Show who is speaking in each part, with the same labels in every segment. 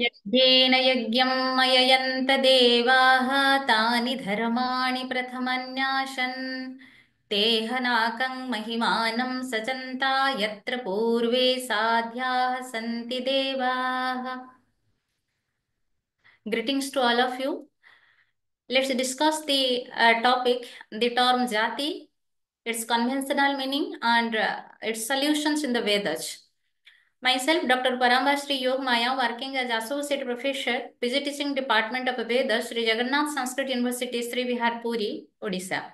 Speaker 1: यज्ञेन यज्ञं मययन्त देवाः तानि धर्माणि प्रथमन्याशन् ते हनाकं महिमानं सचन्ता यत्र पूर्वे साध्याः सन्ति देवाः Greetings to all of you. Let's discuss the uh, topic, the term jati, its conventional meaning and uh, its solutions in the Vedas. Myself, Dr. Parambastri Yog Maya, working as Associate Professor, visiting Teaching Department of Veda, Sri Jagannath Sanskrit University, Sri Vihar Puri, Odisha.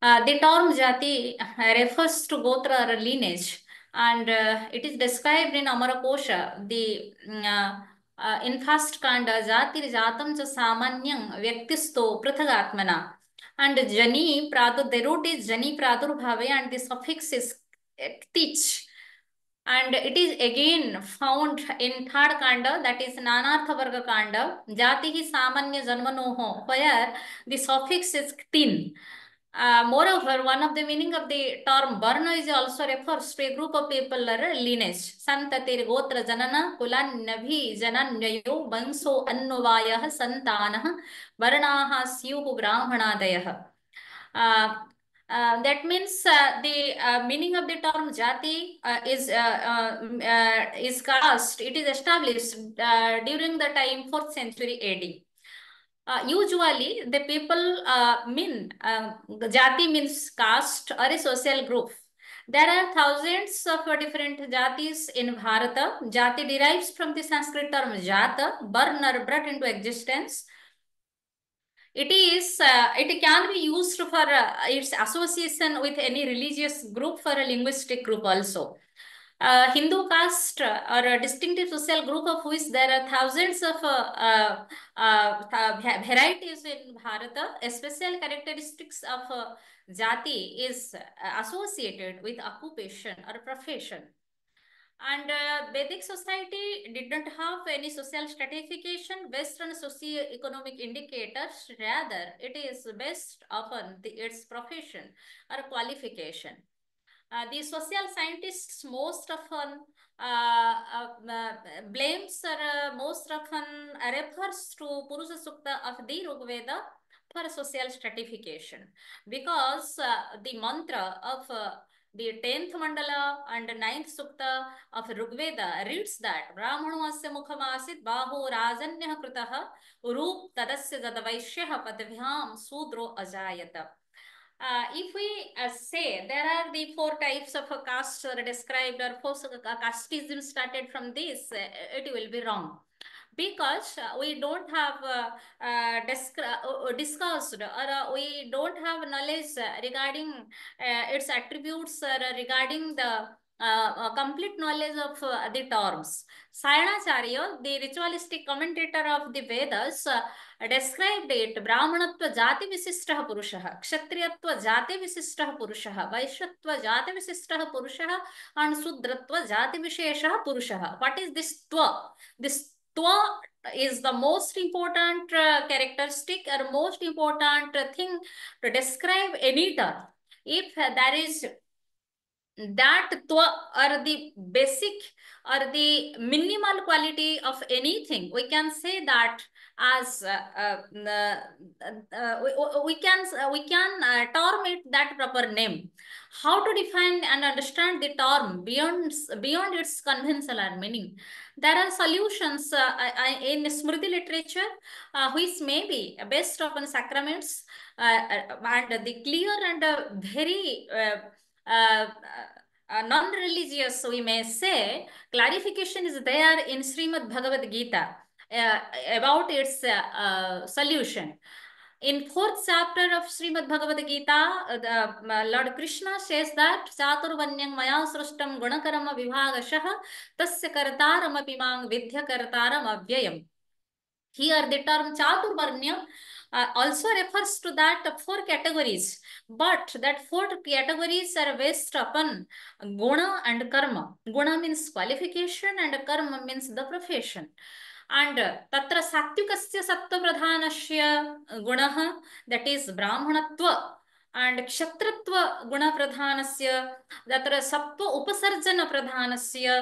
Speaker 1: Uh, the term jati refers to gotra or lineage, and uh, it is described in Amarakosha, the uh, uh, in first kanda, jati jatam cha samanyam vyaktisto prathagatmana And jani pradu the root is jani pradurbhave, and the suffix is ktich. and it is again found in third kanda that is nanartha varga kanda jati hi samanya janmanoho where the suffix is tin uh, moreover one of the meaning of the term varna is also refers to a group of people or lineage santatir gotra janana kula nabhi jananyayo vanso annuvayah santanah varnaah syu brahmanadayah uh, Um, that means uh, the uh, meaning of the term jati uh, is uh, um, uh, is caste. It is established during the time fourth century AD. usually, the people mean um, jati means caste or a social group. There are thousands of different jatis in Bharata. Jati derives from the Sanskrit term jata, born or brought into existence it is uh, it can be used for uh, its association with any religious group for a linguistic group also uh, Hindu caste or a distinctive social group of which there are thousands of uh, uh, uh varieties in Bharata. A special characteristics of uh, jati is uh, associated with occupation or profession. And uh, Vedic society didn't have any social stratification, Western socio-economic indicators. Rather, it is based upon the, its profession or qualification. Uh, the social scientists most often uh, uh, uh, blames or uh, most often refers to Purusha Sukta of the Rigveda for social stratification because uh, the mantra of The 10th mandala and 9th sukta of Rigveda reads that Brahmanuasya mukhamasit bahu rajanyah krutah urup tadasya jadavaisyah padvyam sudro ajayata. Uh, if we uh, say there are the four types of a caste described or four uh, casteism started from this, it will be wrong. because we don't have uh, discussed or we don't have knowledge regarding its attributes regarding the uh, complete knowledge of uh, the terms. Sayanacharya, the ritualistic commentator of the Vedas, uh, described it Brahmanatva Jati Visishtaha Purushaha, Kshatriyatva Jati Visishtaha Purushaha, Vaishratva Jati Visishtaha Purushaha, and Sudratva Jati Visheshaha Purushaha. What is this twa? This Twa is the most important uh, characteristic or most important thing to describe any If there is that twa or the basic or the minimal quality of anything, we can say that as uh, uh, uh, we, we can we can term it that proper name. How to define and understand the term beyond beyond its conventional meaning? There are solutions in Smriti literature which may be based upon sacraments and the clear and very uh, non-religious, we may say, clarification is there in Srimad Bhagavad Gita uh, about its uh, uh, solution. In fourth chapter of Srimad Bhagavad Gita, uh, the, Lord Krishna says that Chaturvanyam maya srushtam gunakarama vivagashah tasya kartaram apimang vidhya kartaram avyayam. Here the term Chaturvarnya uh, also refers to that four categories, but that four categories are based upon guna and karma. Guna means qualification and karma means the profession. And तत्र सात्विकस्य सत्व प्रधानस्य गुणः that is ब्राह्मणत्व and क्षत्रत्व गुण प्रधानस्य तत्र सत्व उपसर्जन प्रधानस्य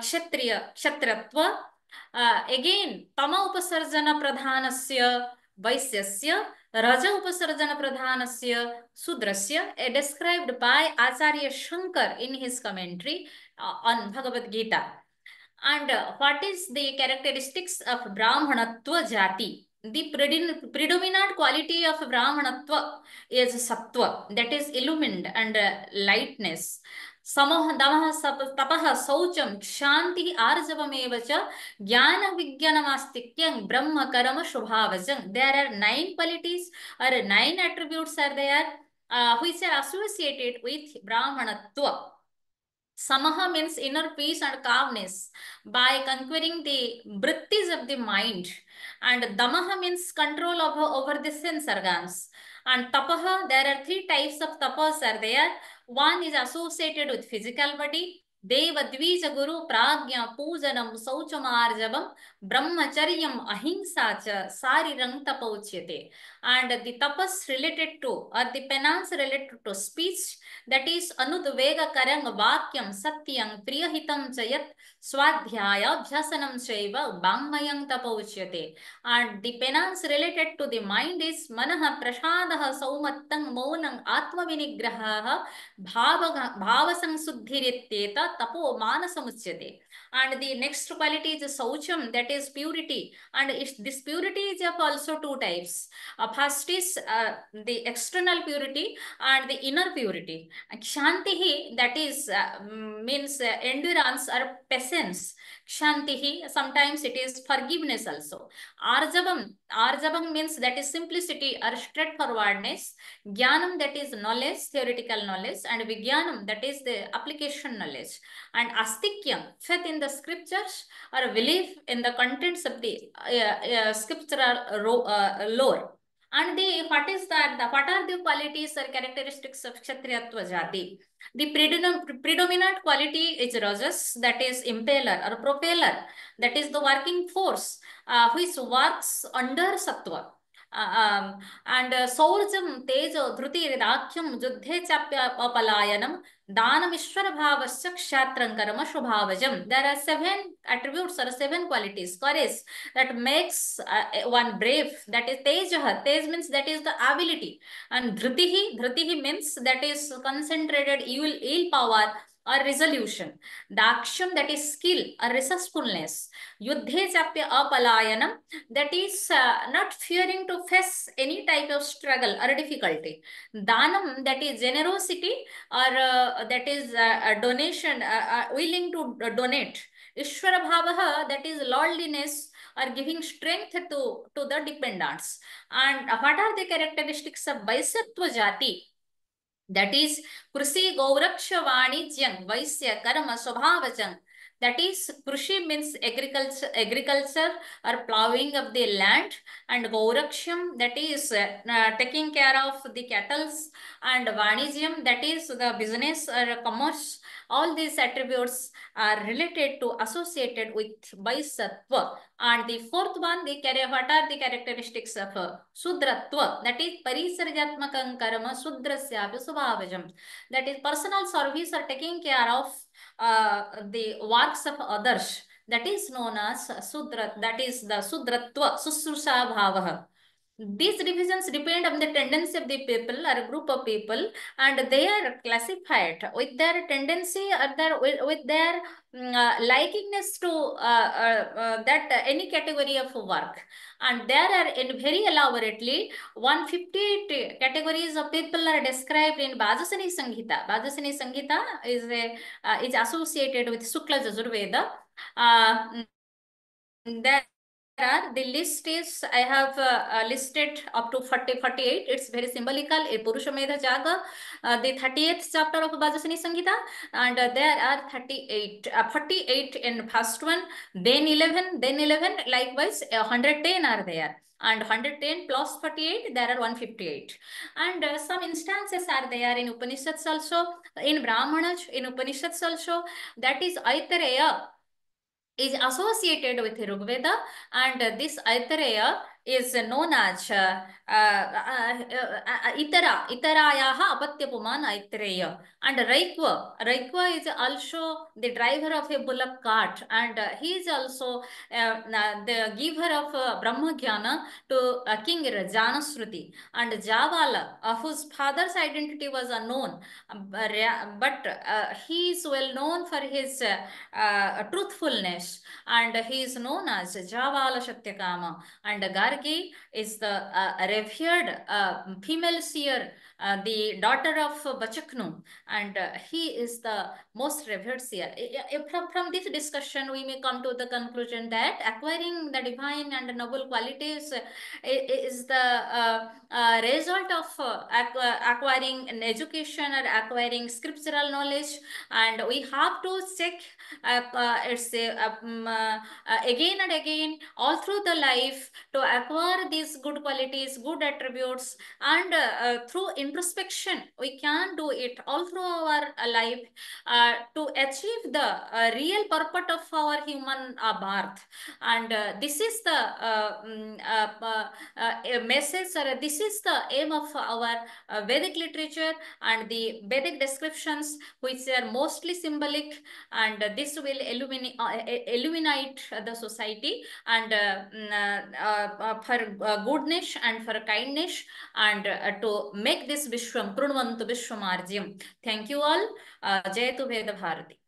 Speaker 1: क्षत्रिय क्षत्रत्व अगेन तम उपसर्जन प्रधानस्य वैश्यस्य रज उपसर्जन प्रधानस्य शूद्रस्य a described by Acharya Shankar in his commentary on Bhagavad Gita And uh, what is the characteristics of Brahmanatva jati? The predominant quality of Brahmanatva is Sattva, that is illumined and uh, lightness. समः दमः सप Shanti शौचं क्षान्तिः आर्जवमेव च ज्ञानविज्ञानमास्तिक्यं ब्रह्मकरम There are nine qualities or nine attributes are there. There uh, which are associated with brahmanatva samaha means inner peace and calmness by conquering the vrittis of the mind. And damaha means control of, over the sense organs. And tapaha, there are three types of tapas are there. One is associated with physical body, ದೇವದ್ವೀಜ Guru Pragya ಪೂಜನಂ ಶೌಚಮಾರ್ಜವಂ ಬ್ರಹ್ಮಚರ್ಯಂ ಅಹಿಂಸಾ ಚ ಸಾರಿರಂಗ್ ತಪೌಚ್ಯತೆ and the tapas related to or the penance related to speech that is anudvega karang vakyam satyam priyahitam chayat swadhyaya abhyasanam chaiva bangmayam tapauchyate and the penance related to the mind is manaha prashadah saumattam maunam atmavinigraha bhavaga bhavasangsuddhirityeta tapo manasamuchyate and the next quality is saucham that is purity and this purity is of also two types a first uh, the external purity and the inner purity. Kshantihi, that is, uh, means uh, endurance or patience. Kshantihi, sometimes it is forgiveness also. Arjavam, arjavam means that is simplicity or straightforwardness. Gyanam, that is knowledge, theoretical knowledge. And Vijnanam, that is the application knowledge. And Astikyam, faith in the scriptures or belief in the contents of the uh, uh, scriptural uh, lore. And the what is that? The, what are the qualities or characteristics of Kshatriyatva Jati? The predominant, predominant quality is Rajas, that is impeller or propeller, that is the working force uh, which works under Sattva. अंड सौर्ज तेज धृतिदाख्यम युद्धे चाप्यपलायनम दान विश्वर भाव क्षेत्र कर्म शुभावज there are seven attribute are seven quality courage that makes one brave that is तेज तेज means that is the ability and धृति धृति means that is concentrated will will power or resolution. The action that is skill or resourcefulness. Yuddhe chapya apalayanam, that is uh, not fearing to face any type of struggle or difficulty. Danam, that is generosity or uh, that is uh, a donation, willing to donate. Ishwara bhavaha, that is lordliness or giving strength to, to the dependents. And what are the characteristics of Vaisatva jati? That is Krishi Gauraksha Vanigyam Vaisya Karma Swabhavajam. That is Krishi means agriculture, agriculture or plowing of the land and Gauraksham that is uh, taking care of the cattle and Vanigyam that is the business or commerce all these attributes are related to associated with by And the fourth one, the what are the characteristics of uh, sudratva? That is parisarjatmakam karma sudrasyapi subhavajam. That is personal service or taking care of uh, the works of others. That is known as sudrat. That is the sudratva, susrusa bhavaha. These divisions depend on the tendency of the people or group of people and they are classified with their tendency or their, with, with their mm, uh, likingness to uh, uh, uh, that any category of work. And there are in very elaborately 158 categories of people are described in Bajasani Sanghita. Bajasani Sanghita is, a, uh, is associated with Sukla Yajurveda. Uh, mm, there are the list is I have uh, uh, listed up to 40 48 it's very symbolical a Purushamedha Jaga uh, the 38th chapter of Vajrasani Sangita and uh, there are 38 uh, 48 in first one then 11 then 11 likewise 110 are there and 110 plus 48 there are 158 and uh, some instances are there in upanishads also in brahmanas in upanishads also that is aitareya is associated with Rigveda and this Aitareya is known as uh, uh, uh, uh, uh itara, itarayaha apatyapuman aitreya. And Raikwa, Raikwa is also the driver of a bullock cart and he is also uh, the giver of uh, Brahma Jnana to King Janasruti. And Javala, whose father's identity was unknown, but he is well known for his truthfulness and he is known as Javala Shatyakama and Gaya Gargi is the uh, revered uh, female seer uh, the daughter of uh, Bachaknu, and uh, he is the most revered seer. From, from this discussion, we may come to the conclusion that acquiring the divine and noble qualities uh, is the uh, result of acquiring an education or acquiring scriptural knowledge, and we have to check it's um, again and again all through the life to acquire these good qualities, good attributes, and through in introspection we can do it all through our life uh, to achieve the uh, real purpose of our human uh, birth and uh, this is the uh, mm, message or this is the aim of our Vedic literature and the Vedic descriptions which are mostly symbolic and this will illuminate, illuminate the society and mm, for goodness and for kindness and to make this विश्व विश्वम विश्व मार्ज्यम thank you all uh, जय तु भेद भारती